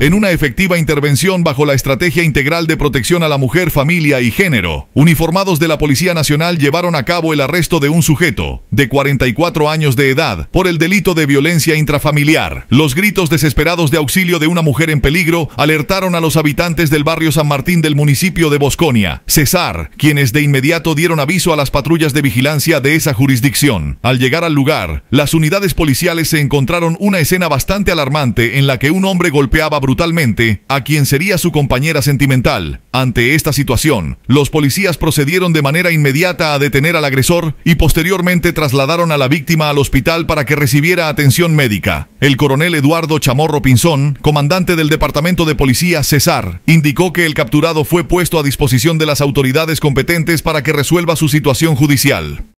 en una efectiva intervención bajo la Estrategia Integral de Protección a la Mujer, Familia y Género. Uniformados de la Policía Nacional llevaron a cabo el arresto de un sujeto, de 44 años de edad, por el delito de violencia intrafamiliar. Los gritos desesperados de auxilio de una mujer en peligro alertaron a los habitantes del barrio San Martín del municipio de Bosconia, Cesar, quienes de inmediato dieron aviso a las patrullas de vigilancia de esa jurisdicción. Al llegar al lugar, las unidades policiales se encontraron una escena bastante alarmante en la que un hombre golpeaba brutalmente brutalmente a quien sería su compañera sentimental. Ante esta situación, los policías procedieron de manera inmediata a detener al agresor y posteriormente trasladaron a la víctima al hospital para que recibiera atención médica. El coronel Eduardo Chamorro Pinzón, comandante del Departamento de Policía Cesar, indicó que el capturado fue puesto a disposición de las autoridades competentes para que resuelva su situación judicial.